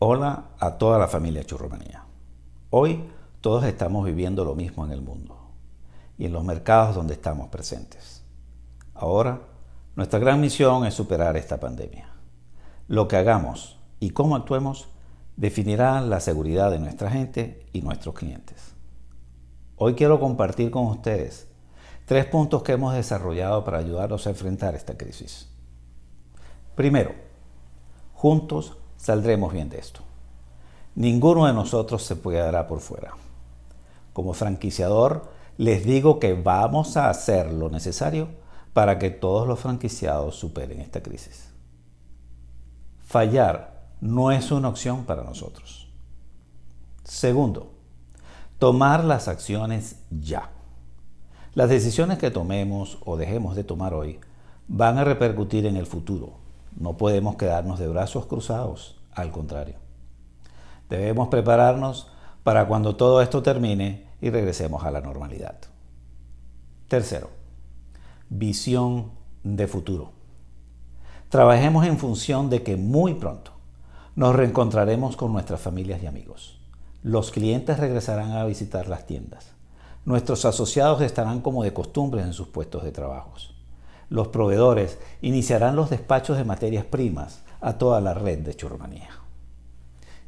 Hola a toda la familia Churromanía. Hoy todos estamos viviendo lo mismo en el mundo y en los mercados donde estamos presentes. Ahora, nuestra gran misión es superar esta pandemia. Lo que hagamos y cómo actuemos definirá la seguridad de nuestra gente y nuestros clientes. Hoy quiero compartir con ustedes tres puntos que hemos desarrollado para ayudarlos a enfrentar esta crisis. Primero, juntos Saldremos bien de esto. Ninguno de nosotros se quedará por fuera. Como franquiciador, les digo que vamos a hacer lo necesario para que todos los franquiciados superen esta crisis. Fallar no es una opción para nosotros. Segundo, tomar las acciones ya. Las decisiones que tomemos o dejemos de tomar hoy van a repercutir en el futuro. No podemos quedarnos de brazos cruzados. Al contrario. Debemos prepararnos para cuando todo esto termine y regresemos a la normalidad. Tercero, visión de futuro. Trabajemos en función de que muy pronto nos reencontraremos con nuestras familias y amigos. Los clientes regresarán a visitar las tiendas. Nuestros asociados estarán como de costumbre en sus puestos de trabajo. Los proveedores iniciarán los despachos de materias primas a toda la red de Churromanía.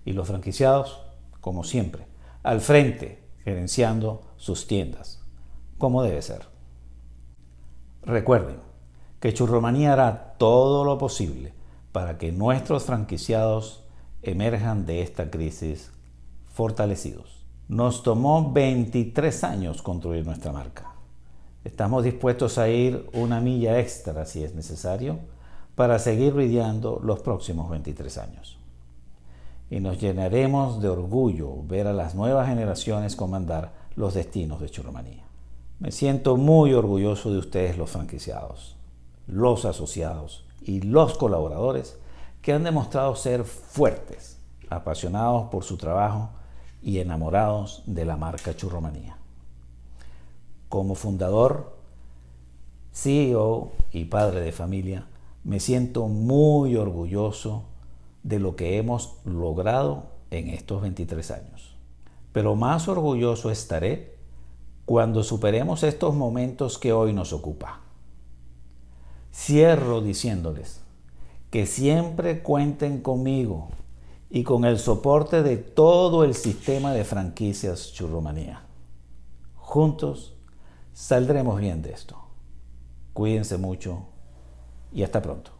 Y los franquiciados, como siempre, al frente, gerenciando sus tiendas, como debe ser. Recuerden que Churromanía hará todo lo posible para que nuestros franquiciados emerjan de esta crisis fortalecidos. Nos tomó 23 años construir nuestra marca. Estamos dispuestos a ir una milla extra si es necesario para seguir lidiando los próximos 23 años. Y nos llenaremos de orgullo ver a las nuevas generaciones comandar los destinos de Churromanía. Me siento muy orgulloso de ustedes los franquiciados, los asociados y los colaboradores que han demostrado ser fuertes, apasionados por su trabajo y enamorados de la marca Churromanía. Como fundador, CEO y padre de familia, me siento muy orgulloso de lo que hemos logrado en estos 23 años. Pero más orgulloso estaré cuando superemos estos momentos que hoy nos ocupa. Cierro diciéndoles que siempre cuenten conmigo y con el soporte de todo el sistema de franquicias Churromanía. Juntos saldremos bien de esto. Cuídense mucho y hasta pronto.